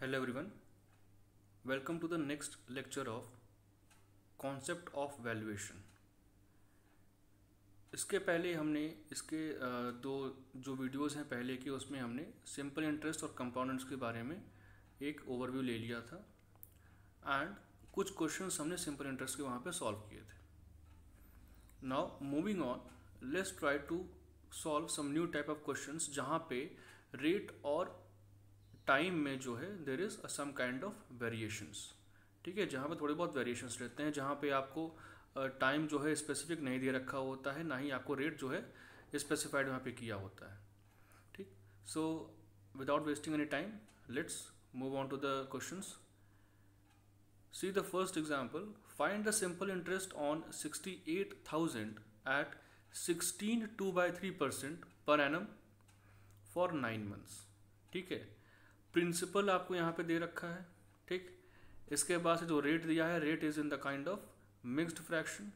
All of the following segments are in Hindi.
hello everyone welcome to the next lecture of concept of valuation इसके पहले हमने इसके दो जो वीडियोस हैं पहले की उसमें हमने सिंपल इंटरेस्ट और कंपोनेंट्स के बारे में एक ओवरव्यू ले लिया था एंड कुछ क्वेश्चंस हमने सिंपल इंटरेस्ट के वहाँ पे सॉल्व किए थे now moving on let's try to solve some new type of questions जहाँ पे रेट और टाइम में जो है there is some kind of variations ठीक है जहाँ पे थोड़े बहुत वेरिएशंस रहते हैं जहाँ पे आपको टाइम जो है स्पेसिफिक नहीं दे रखा होता है ना ही आपको रेट जो है स्पेसिफाइड वहाँ पे किया होता है ठीक so without wasting any time let's move on to the question see the first example find the simple interest on sixty eight thousand at sixteen two by three percent per annum for nine months ठीक है प्रिंसिपल आपको यहाँ पे दे रखा है ठीक इसके बाद से जो रेट दिया है rate is in the kind of mixed fraction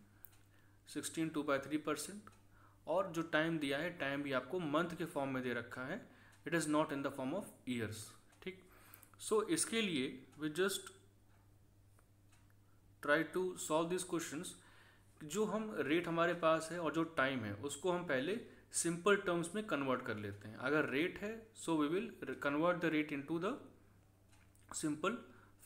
sixteen two by three percent और जो टाइम दिया है टाइम भी आपको मंथ के फॉर्म में दे रखा है it is not in the form of years ठीक सो इसके लिए we just try to solve this questions जो हम रेट हमारे पास है और जो टाइम है उसको हम पहले सिंपल टर्म्स में कन्वर्ट कर लेते हैं अगर रेट है so we will convert the rate in the simple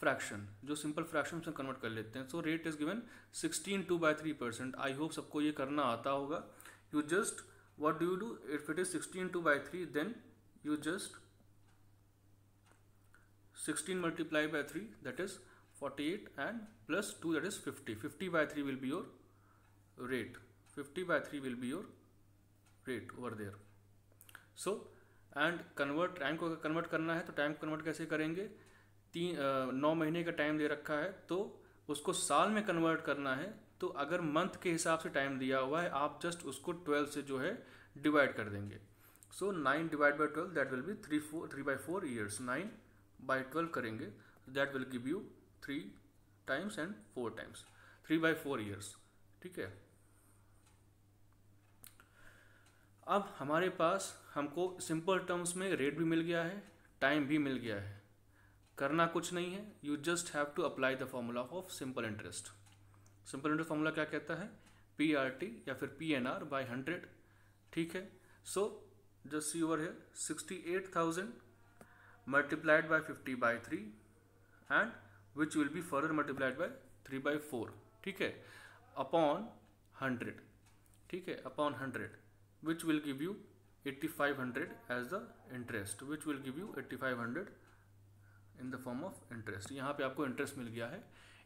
fraction जो सिंपल फ्रैक्शन से कन्वर्ट कर लेते हैं so rate is given sixteen two by three percent I hope सबको ये करना आता होगा you just what do you do if it is sixteen two by three then you just sixteen multiply by three that is forty eight and plus two that is fifty fifty by three will be your rate fifty by three will be your rate over there so and convert time को कन्वर्ट करना है तो टाइम को कन्वर्ट कैसे करेंगे तीन नौ महीने का टाइम दे रखा है तो उसको साल में कन्वर्ट करना है तो अगर मंथ के हिसाब से टाइम दिया हुआ है आप जस्ट उसको ट्वेल्व से जो है डिवाइड कर देंगे so nine divide by twelve that will be three four three by four years nine by twelve करेंगे that will give you three times and four times three by four years ठीक है अब हमारे पास हमको सिंपल टर्म्स में रेट भी मिल गया है टाइम भी मिल गया है करना कुछ नहीं है you just have to apply the formula of simple interest simple interest formula क्या कहता है पी आर टी या फिर P N R by hundred ठीक है सो जस्ट ओवर है sixty eight thousand multiplied by fifty by three and which will be further multiplied by three by four ठीक है अपॉन हंड्रेड ठीक है upon hundred which will give you 8500 as the interest which will give you 8500 in the form of interest यहाँ पे आपको इंटरेस्ट मिल गया है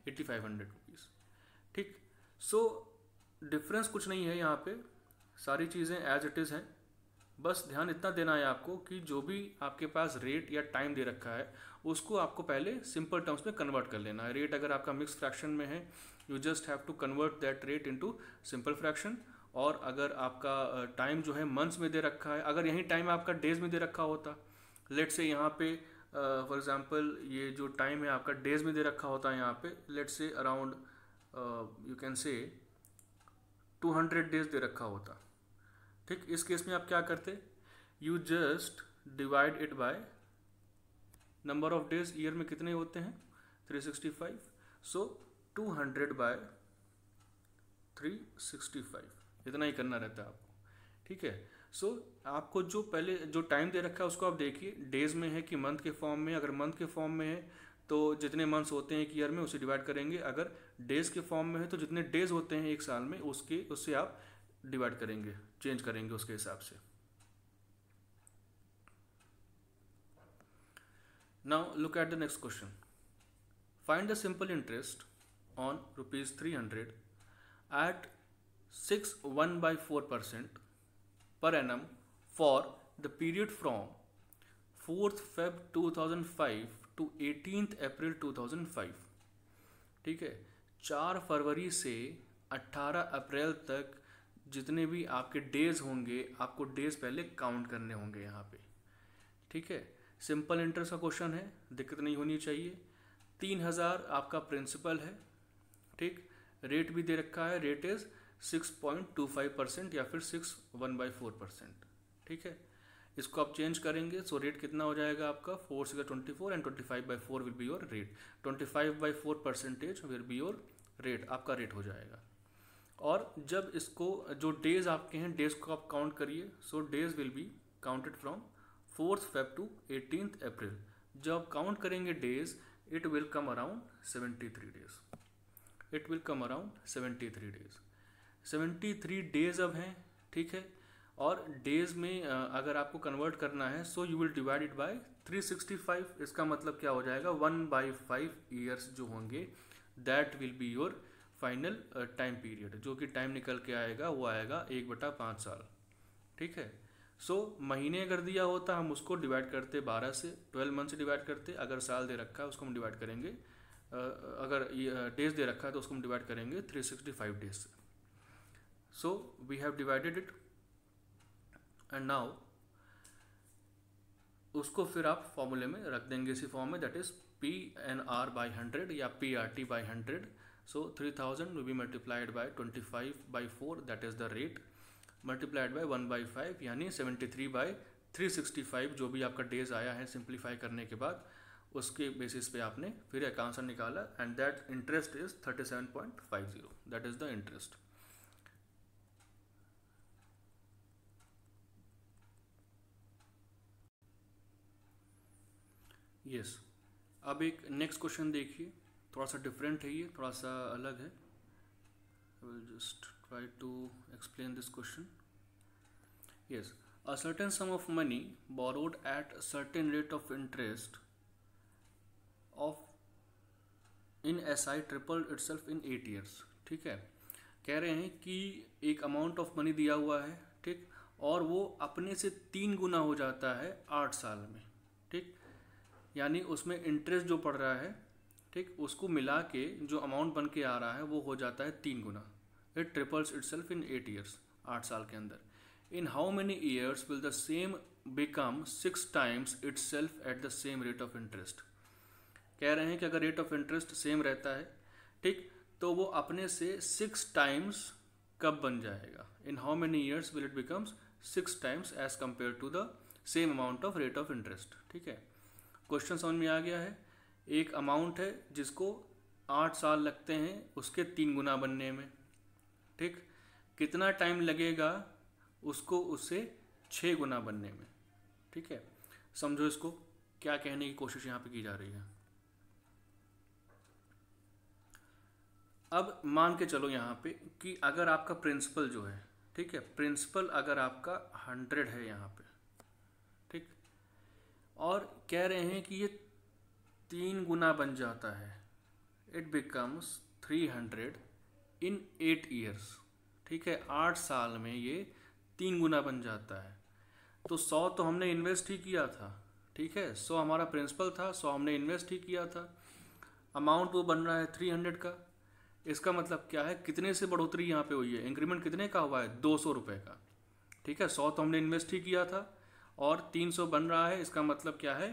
एट्टी फाइव हंड्रेड रुपीज़ ठीक सो nahi कुछ नहीं है यहाँ पे सारी चीज़ें एज इट इज़ बस ध्यान इतना देना है आपको कि जो भी आपके पास रेट या टाइम दे रखा है उसको आपको पहले सिंपल टर्म्स में कन्वर्ट कर लेना है रेट अगर आपका मिक्स फ्रैक्शन में है you just have to convert that rate into simple fraction और अगर आपका टाइम जो है मंथ्स में दे रखा है अगर यही टाइम आपका डेज में दे रखा होता लेट से यहाँ पे फॉर एग्ज़ाम्पल ये जो टाइम है आपका डेज में दे रखा होता है यहाँ पे लेट से around you can say 200 days दे रखा होता ठीक इस केस में आप क्या करते you just divide it by number of days year में कितने होते हैं 365 सो so, 200 बाय 365 इतना ही करना रहता है आपको ठीक है सो so, आपको जो पहले जो टाइम दे रखा है उसको आप देखिए डेज में है कि मंथ के फॉर्म में अगर मंथ के फॉर्म में है तो जितने मंथ्स होते हैं एक ईयर में उसे डिवाइड करेंगे अगर डेज के फॉर्म में है तो जितने डेज होते हैं एक साल में उसके उससे आप डिवाइड करेंगे चेंज करेंगे उसके हिसाब से now look at the next question find the simple interest on rupees three hundred eight six one by four percent per annum for the period from fourth Feb 2005 to eighteenth April 2005 ठीक है चार फरवरी से 18 अप्रैल तक जितने भी आपके डेज होंगे आपको डेज पहले काउंट करने होंगे यहाँ पे ठीक है सिंपल इंटरेस्ट का क्वेश्चन है दिक्कत नहीं होनी चाहिए तीन हज़ार आपका प्रिंसिपल है ठीक रेट भी दे रखा है rate is six point two five percent या फिर six one by four percent ठीक है इसको आप चेंज करेंगे सो रेट कितना हो जाएगा आपका four six twenty four and twenty five by four will be your rate twenty five by four percentage will be your rate आपका रेट हो जाएगा और जब इसको जो डेज आपके हैं डेज को आप काउंट करिए so days will be counted from fourth Feb to eighteen April जब आप काउंट करेंगे days it will come around seventy three days it will come around seventy three days seventy three days अब हैं ठीक है और डेज में अगर आपको कन्वर्ट करना है so you will divide it sixty five इसका मतलब क्या हो जाएगा वन बाई फाइव ईयर्स जो होंगे that will be your final time period जो कि टाइम निकल के आएगा वो आएगा एक बटा पाँच साल ठीक है सो so, महीने अगर दिया होता हम उसको डिवाइड करते बारह से ट्वेल्व मंथ से डिवाइड करते अगर साल दे रखा है उसको हम डिवाइड करेंगे अगर डेज दे रखा है तो उसको हम डिवाइड करेंगे थ्री सिक्सटी फाइव डेज से so we have divided it and now उसको फिर आप फॉर्मूले में रख देंगे इसी फॉर्म में that is P N R by hundred या P R T by hundred so three thousand we be multiplied by twenty five by four that is the rate multiplied by one by five यानी seventy three by three sixty five जो भी आपका डेज आया है सिंप्लीफाई करने के बाद उसके बेसिस पे आपने फिर एक आंसर निकाला and that interest is thirty seven point five zero that is the interest yes अब एक नेक्स्ट क्वेश्चन देखिए थोड़ा सा डिफरेंट है ये थोड़ा सा अलग है just try to explain this question yes a certain sum of money borrowed at certain rate of interest of in S I triple it in eight years ठीक है कह रहे हैं कि एक अमाउंट ऑफ मनी दिया हुआ है ठीक और वो अपने से तीन गुना हो जाता है आठ साल में ठीक यानी उसमें इंटरेस्ट जो पड़ रहा है ठीक उसको मिला के जो अमाउंट बन के आ रहा है वो हो जाता है तीन गुना it triples itself in eight years आठ साल के अंदर in how many years will the same become six times itself at the same rate of interest कह रहे हैं कि अगर रेट ऑफ इंटरेस्ट सेम रहता है ठीक तो वो अपने से सिक्स टाइम्स कब बन जाएगा in how many years will it becomes six times as compare to the same amount of rate of interest ठीक है क्वेश्चन समझ में आ गया है एक अमाउंट है जिसको आठ साल लगते हैं उसके तीन गुना बनने में ठीक कितना टाइम लगेगा उसको उससे छः गुना बनने में ठीक है समझो इसको क्या कहने की कोशिश यहाँ पे की जा रही है अब मान के चलो यहाँ पे कि अगर आपका प्रिंसिपल जो है ठीक है प्रिंसिपल अगर आपका हंड्रेड है यहाँ पे और कह रहे हैं कि ये तीन गुना बन जाता है it becomes three hundred in eight years ठीक है आठ साल में ये तीन गुना बन जाता है तो सौ तो हमने इन्वेस्ट ही किया था ठीक है सौ हमारा प्रिंसिपल था सौ हमने इन्वेस्ट ही किया था अमाउंट वो बन रहा है थ्री हंड्रेड का इसका मतलब क्या है कितने से बढ़ोतरी यहाँ पे हुई है इंक्रीमेंट कितने का हुआ है दो सौ रुपये का ठीक है सौ तो हमने इन्वेस्ट ही किया था और 300 बन रहा है इसका मतलब क्या है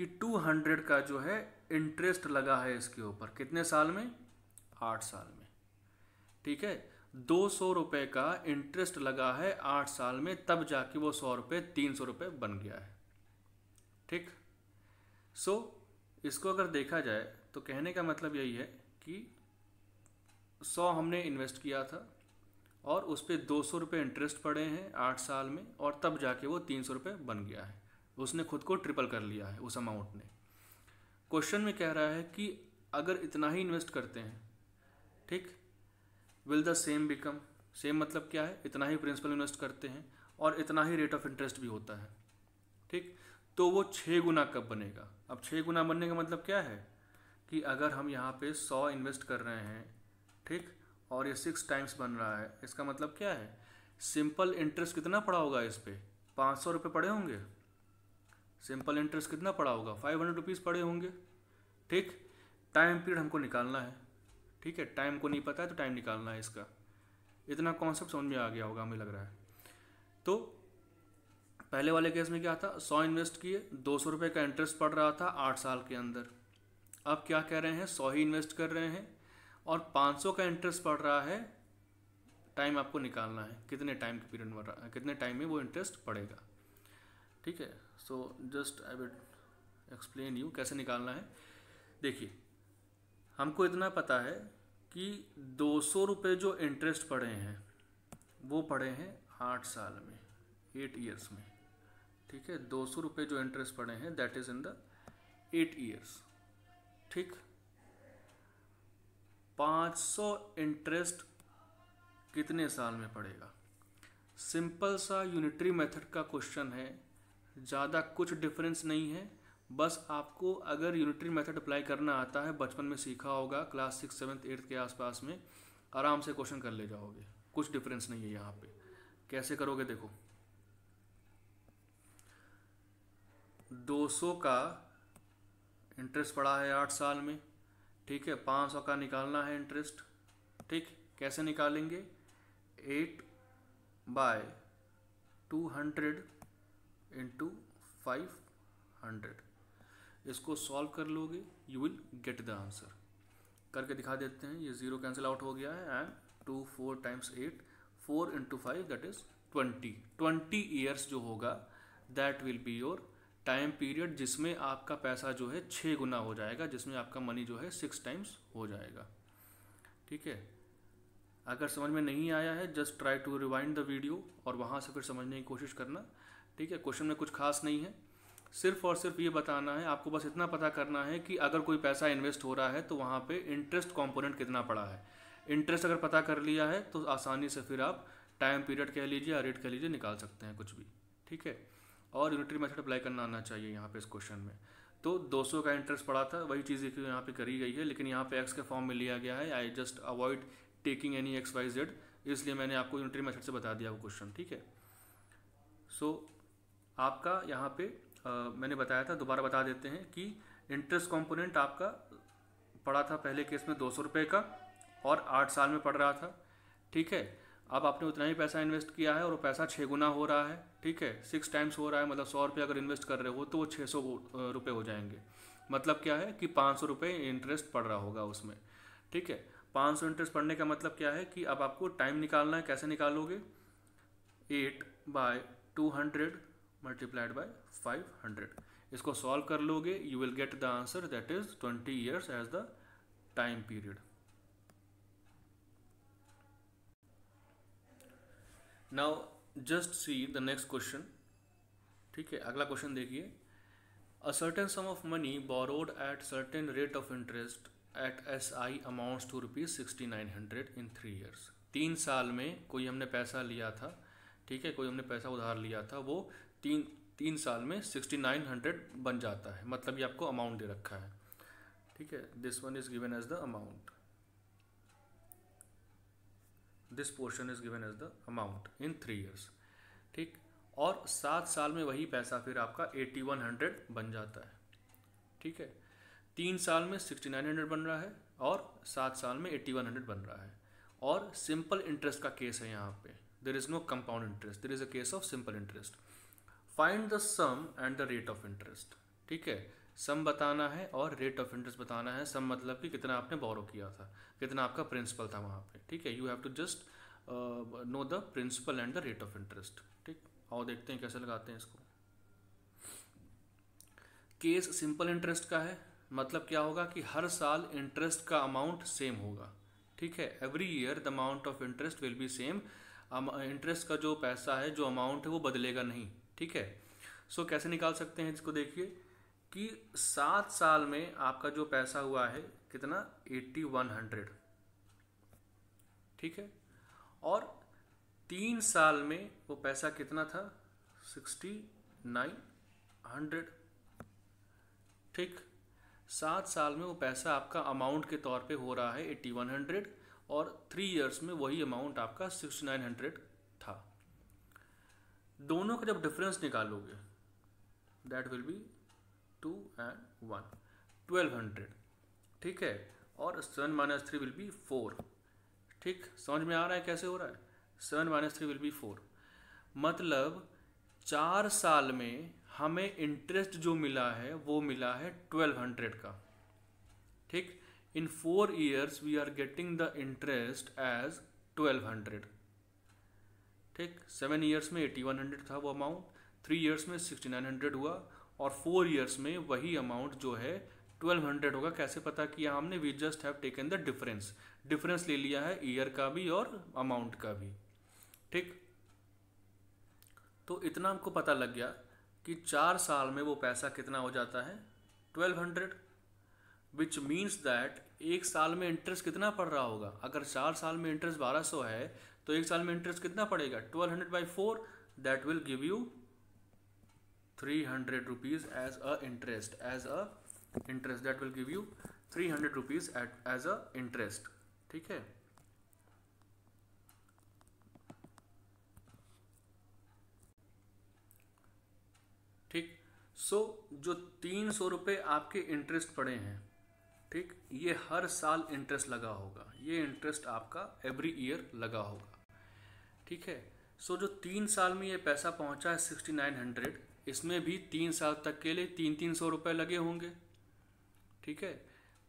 कि 200 का जो है इंटरेस्ट लगा है इसके ऊपर कितने साल में आठ साल में ठीक है दो सौ रुपये का इंटरेस्ट लगा है आठ साल में तब जाके वो सौ रुपये तीन सौ रुपये बन गया है ठीक सो so, इसको अगर देखा जाए तो कहने का मतलब यही है कि सौ हमने इन्वेस्ट किया था और उस पर दो सौ रुपये इंटरेस्ट पड़े हैं आठ साल में और तब जाके वो तीन सौ रुपये बन गया है उसने खुद को ट्रिपल कर लिया है उस अमाउंट ने क्वेश्चन में कह रहा है कि अगर इतना ही इन्वेस्ट करते हैं ठीक will the same become same मतलब क्या है इतना ही प्रिंसिपल इन्वेस्ट करते हैं और इतना ही रेट ऑफ इंटरेस्ट भी होता है ठीक तो वो छः गुना कब बनेगा अब छः गुना बनने का मतलब क्या है कि अगर हम यहाँ पे सौ इन्वेस्ट कर रहे हैं ठीक और ये सिक्स टाइम्स बन रहा है इसका मतलब क्या है सिंपल इंटरेस्ट कितना पड़ा होगा इस पर पाँच सौ रुपये पड़े होंगे सिंपल इंटरेस्ट कितना पड़ा होगा फाइव हंड्रेड रुपीज़ पड़े होंगे ठीक टाइम पीरियड हमको निकालना है ठीक है टाइम को नहीं पता है तो टाइम निकालना है इसका इतना कॉन्सेप्ट समझ में आ गया होगा हमें लग रहा है तो पहले वाले केस में क्या था सौ इन्वेस्ट किए दो सौ रुपये का इंटरेस्ट पड़ रहा था आठ साल के अंदर अब क्या कह रहे हैं सौ ही इन्वेस्ट कर रहे हैं और 500 का इंटरेस्ट पड़ रहा है टाइम आपको निकालना है कितने टाइम के पीरियड में रहा कितने टाइम में वो इंटरेस्ट पड़ेगा ठीक है so just I will explain you कैसे निकालना है देखिए हमको इतना पता है कि दो सौ रुपये जो इंटरेस्ट पड़े हैं वो पड़े हैं आठ साल में एट ईयर्स में ठीक है दो सौ रुपये जो इंटरेस्ट पड़े हैं that is in the eight years ठीक 500 इंटरेस्ट कितने साल में पड़ेगा सिंपल सा यूनिटरी मेथड का क्वेश्चन है ज़्यादा कुछ डिफरेंस नहीं है बस आपको अगर यूनिटरी मेथड अप्लाई करना आता है बचपन में सीखा होगा क्लास सिक्स सेवन्थ एट्थ के आसपास में आराम से क्वेश्चन कर ले जाओगे कुछ डिफरेंस नहीं है यहाँ पे कैसे करोगे देखो 200 का इंटरेस्ट पड़ा है आठ साल में ठीक है पाँच सौ का निकालना है इंटरेस्ट ठीक कैसे निकालेंगे eight by two hundred into five hundred इसको सॉल्व कर लोगे you will get the answer करके दिखा देते हैं ये ज़ीरो कैंसिल आउट हो गया है and two four times eight four into five that is twenty twenty years जो होगा that will be your time period जिसमें आपका पैसा जो है छः गुना हो जाएगा जिसमें आपका मनी जो है सिक्स टाइम्स हो जाएगा ठीक है अगर समझ में नहीं आया है just try to rewind the video और वहाँ से फिर समझने की कोशिश करना ठीक है क्वेश्चन में कुछ खास नहीं है सिर्फ और सिर्फ ये बताना है आपको बस इतना पता करना है कि अगर कोई पैसा इन्वेस्ट हो रहा है तो वहाँ पे इंटरेस्ट कंपोनेंट कितना पड़ा है इंटरेस्ट अगर पता कर लिया है तो आसानी से फिर आप टाइम पीरियड कह लीजिए या रेट कह लीजिए निकाल सकते हैं कुछ भी ठीक है और यूनिटरी मेथड अप्लाई करना आना चाहिए यहाँ पे इस क्वेश्चन में तो 200 का इंटरेस्ट पड़ा था वही चीज़ एक यहाँ पे करी गई है लेकिन यहाँ पे एक्स के फॉर्म में लिया गया है I just avoid taking any X Y Z इसलिए मैंने आपको यूनिटरी मेथड से बता दिया वो क्वेश्चन ठीक है सो so, आपका यहाँ पे आ, मैंने बताया था दोबारा बता देते हैं कि इंटरेस्ट कॉम्पोनेंट आपका पड़ा था पहले केस में दो सौ का और आठ साल में पड़ रहा था ठीक है अब आपने उतना ही पैसा इन्वेस्ट किया है और वो पैसा छः गुना हो रहा है ठीक है सिक्स टाइम्स हो रहा है मतलब सौ रुपये अगर इन्वेस्ट कर रहे हो तो वो छः सौ रुपये हो जाएंगे मतलब क्या है कि पाँच सौ रुपये इंटरेस्ट पड़ रहा होगा उसमें ठीक है पाँच सौ इंटरेस्ट पड़ने का मतलब क्या है कि अब आपको टाइम निकालना है कैसे निकालोगे eight by two hundred multiplied by five hundred इसको सॉल्व कर लोगे you will get the answer that is twenty years as the time period now just see the next question ठीक है अगला क्वेश्चन देखिए a certain sum of money borrowed at certain rate of interest at S I amounts to rupees sixty nine hundred in three years तीन साल में कोई हमने पैसा लिया था ठीक है कोई हमने पैसा उधार लिया था वो तीन तीन साल में सिक्सटी नाइन हंड्रेड बन जाता है मतलब ये आपको अमाउंट दे रखा है ठीक है this one is given as the amount this portion is given as the amount in three years ठीक और सात साल में वही पैसा फिर आपका एट्टी वन हंड्रेड बन जाता है ठीक है तीन साल में सिक्सटी नाइन हंड्रेड बन रहा है और सात साल में एट्टी वन हंड्रेड बन रहा है और सिंपल इंटरेस्ट का केस है यहाँ पे there is no compound interest there is a case of simple interest find the sum and the rate of interest ठीक है सम बताना है और रेट ऑफ इंटरेस्ट बताना है सम मतलब कि कितना आपने बोरो किया था कितना आपका प्रिंसिपल था वहाँ पे ठीक है you have to just know the principal and the rate of interest ठीक आओ देखते हैं कैसे लगाते हैं इसको केस सिंपल इंटरेस्ट का है मतलब क्या होगा कि हर साल इंटरेस्ट का अमाउंट सेम होगा ठीक है every year the amount of interest will be same interest का जो पैसा है जो अमाउंट है वो बदलेगा नहीं ठीक है सो so, कैसे निकाल सकते हैं इसको देखिए कि सात साल में आपका जो पैसा हुआ है कितना एट्टी वन हंड्रेड ठीक है और तीन साल में वो पैसा कितना था सिक्सटी नाइन हंड्रेड ठीक सात साल में वो पैसा आपका अमाउंट के तौर पे हो रहा है एट्टी वन हंड्रेड और थ्री इयर्स में वही अमाउंट आपका सिक्सटी नाइन हंड्रेड था दोनों का जब डिफरेंस निकालोगे that will be two and one twelve hundred ठीक है और seven minus three will be four ठीक समझ में आ रहा है कैसे हो रहा है seven minus three will be four मतलब चार साल में हमें इंटरेस्ट जो मिला है वो मिला है ट्वेल्व हंड्रेड का ठीक in four years we are getting the interest as twelve hundred ठीक सेवन ईयर्स में एटी वन हंड्रेड था वो अमाउंट थ्री ईयर्स में सिक्सटी नाइन हंड्रेड हुआ और फोर ईयर्स में वही अमाउंट जो है 1200 होगा कैसे पता किया हमने we just have taken the difference difference ले लिया है ईयर का भी और अमाउंट का भी ठीक तो इतना हमको पता लग गया कि चार साल में वो पैसा कितना हो जाता है 1200 विच मीन्स दैट एक साल में इंटरेस्ट कितना पड़ रहा होगा अगर चार साल में इंटरेस्ट 1200 है तो एक साल में इंटरेस्ट कितना पड़ेगा 1200 hundred by four that will give you rupees as a interest as a interest that will give you three hundred rupees at as a interest ठीक है ठीक सो so, जो तीन सौ रुपये आपके इंटरेस्ट पड़े हैं ठीक ये हर साल इंटरेस्ट लगा होगा ये इंटरेस्ट आपका एवरी ईयर लगा होगा ठीक है सो so, जो तीन साल में ये पैसा पहुंचा है सिक्सटी नाइन हंड्रेड इसमें भी तीन साल तक के लिए तीन तीन सौ रुपये लगे होंगे ठीक है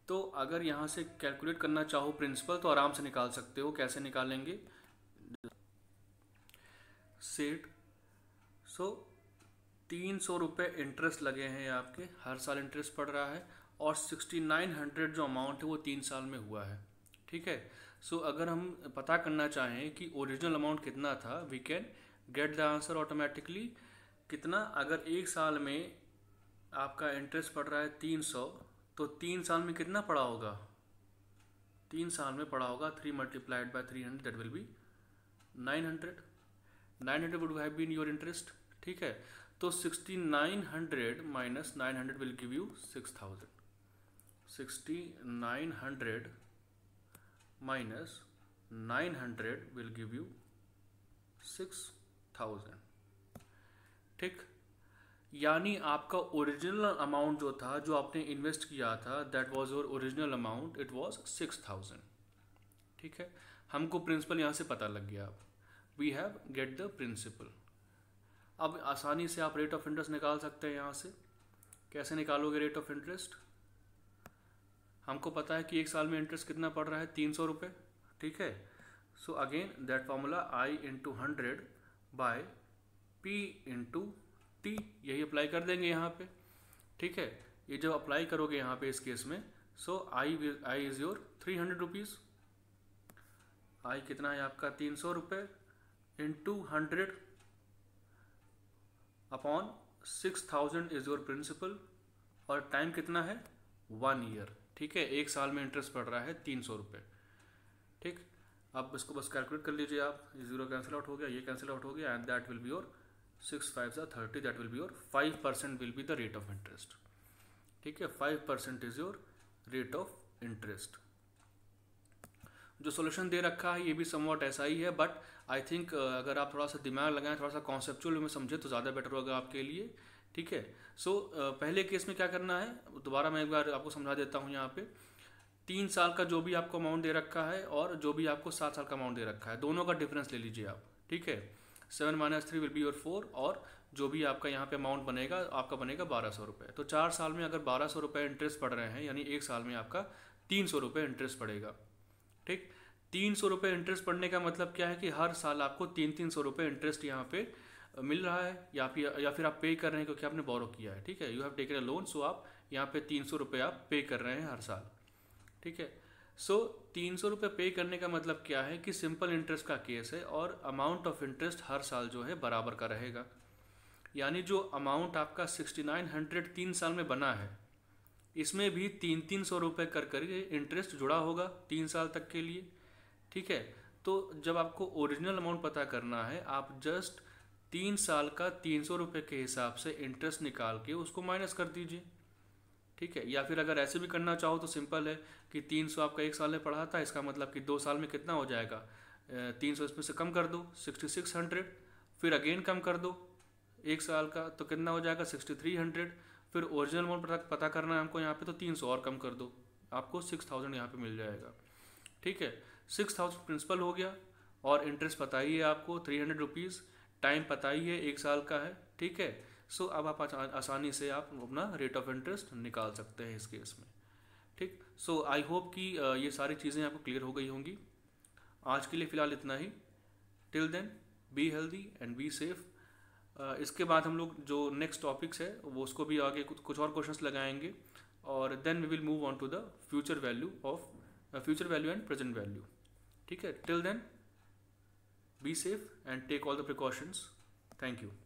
तो अगर यहाँ से कैलकुलेट करना चाहो प्रिंसिपल तो आराम से निकाल सकते हो कैसे निकालेंगे सेट सो तीन सौ रुपये इंटरेस्ट लगे हैं आपके हर साल इंटरेस्ट पड़ रहा है और सिक्सटी नाइन हंड्रेड जो अमाउंट है वो तीन साल में हुआ है ठीक है सो so, अगर हम पता करना चाहें कि ओरिजिनल अमाउंट कितना था we can get the answer automatically कितना अगर एक साल में आपका इंटरेस्ट पड़ रहा है तीन सौ तो तीन साल में कितना पड़ा होगा तीन साल में पड़ा होगा three multiplied by three hundred that will be nine hundred nine hundred would have been your interest ठीक है तो sixty nine hundred minus nine hundred will give you six thousand sixty nine hundred minus nine hundred will give you six thousand ठीक यानी आपका ओरिजिनल अमाउंट जो था जो आपने इन्वेस्ट किया था that was your original amount it was six thousand ठीक है हमको प्रिंसिपल यहाँ से पता लग गया आप we have get the principal अब आसानी से आप रेट ऑफ इंटरेस्ट निकाल सकते हैं यहाँ से कैसे निकालोगे रेट ऑफ इंटरेस्ट हमको पता है कि एक साल में इंटरेस्ट कितना पड़ रहा है तीन सौ रुपये ठीक है so again that formula I into hundred by P into T यही अप्लाई कर देंगे यहाँ पे ठीक है ये जब अप्लाई करोगे यहाँ पे इस केस में so I I is your three hundred rupees I कितना है आपका तीन सौ रुपये into hundred upon six thousand is your principal और टाइम कितना है वन ईयर ठीक है एक साल में इंटरेस्ट पड़ रहा है तीन सौ रुपये ठीक अब इसको बस कैलकुलेट कर लीजिए आप जीरो कैंसिल आउट हो गया ये कैंसिल आउट हो गया and that will be your six five ज़ा thirty that will be your five percent will be the rate of interest ठीक है five percent is your rate of interest जो सोल्यूशन दे रखा है ये भी समवट ऐसा ही है बट आई थिंक अगर आप थोड़ा सा दिमाग लगाएं थोड़ा सा कॉन्सेप्चुअल में समझे तो ज़्यादा बेटर होगा आपके लिए ठीक है सो so, uh, पहले केस में क्या करना है दोबारा मैं एक बार आपको समझा देता हूँ यहाँ पे तीन साल का जो भी आपको अमाउंट दे रखा है और जो भी आपको सात साल का अमाउंट दे रखा है दोनों का डिफरेंस ले लीजिए आप ठीक है seven minus three will be your four और जो भी आपका यहाँ पे अमाउंट बनेगा आपका बनेगा बारह सौ रुपये तो चार साल में अगर बारह सौ रुपये इंटरेस्ट पड़ रहे हैं यानी एक साल में आपका तीन सौ रुपये इंटरेस्ट पड़ेगा ठीक तीन सौ रुपये इंटरेस्ट पड़ने का मतलब क्या है कि हर साल आपको तीन तीन सौ रुपये इंटरेस्ट यहाँ पे मिल रहा है या फिर या फिर आप पे कर रहे हैं क्योंकि आपने बोरो किया है ठीक है you have taken a loan सो आप यहाँ पे तीन सौ रुपये आप पे कर रहे हैं हर साल ठीक है सो so, तीन सौ रुपये पे करने का मतलब क्या है कि सिंपल इंटरेस्ट का केस है और अमाउंट ऑफ इंटरेस्ट हर साल जो है बराबर का रहेगा यानी जो अमाउंट आपका सिक्सटी नाइन हंड्रेड तीन साल में बना है इसमें भी तीन तीन सौ रुपये कर करके इंटरेस्ट जुड़ा होगा तीन साल तक के लिए ठीक है तो जब आपको ओरिजिनल अमाउंट पता करना है आप जस्ट तीन साल का तीन सौ रुपये के हिसाब से इंटरेस्ट निकाल के उसको माइनस कर दीजिए ठीक है या फिर अगर ऐसे भी करना चाहो तो सिंपल है कि 300 आपका एक साल में पढ़ा था इसका मतलब कि दो साल में कितना हो जाएगा तीन सौ इसमें से कम कर दो सिक्सटी सिक्स हंड्रेड फिर अगेन कम कर दो एक साल का तो कितना हो जाएगा सिक्सटी थ्री हंड्रेड फिर ओरिजिनल अमाउंट पता पता करना है हमको यहाँ पे तो तीन सौ और कम कर दो आपको सिक्स थाउजेंड यहाँ पर मिल जाएगा ठीक है सिक्स थाउजेंड प्रिंसिपल हो गया और इंटरेस्ट पता ही है आपको थ्री हंड्रेड रुपीज़ टाइम है एक साल का है ठीक है सो अब आप आसानी से आप अपना रेट ऑफ इंटरेस्ट निकाल सकते हैं इस केस में ठीक सो आई होप कि uh, ये सारी चीज़ें आपको क्लियर हो गई होंगी आज के लिए फ़िलहाल इतना ही till then be healthy and be safe इसके बाद हम लोग जो नेक्स्ट टॉपिक्स है वो उसको भी आगे कुछ और क्वेश्चंस लगाएंगे और then we will move on to the future value of future value and present value ठीक है till then be safe and take all the precautions thank you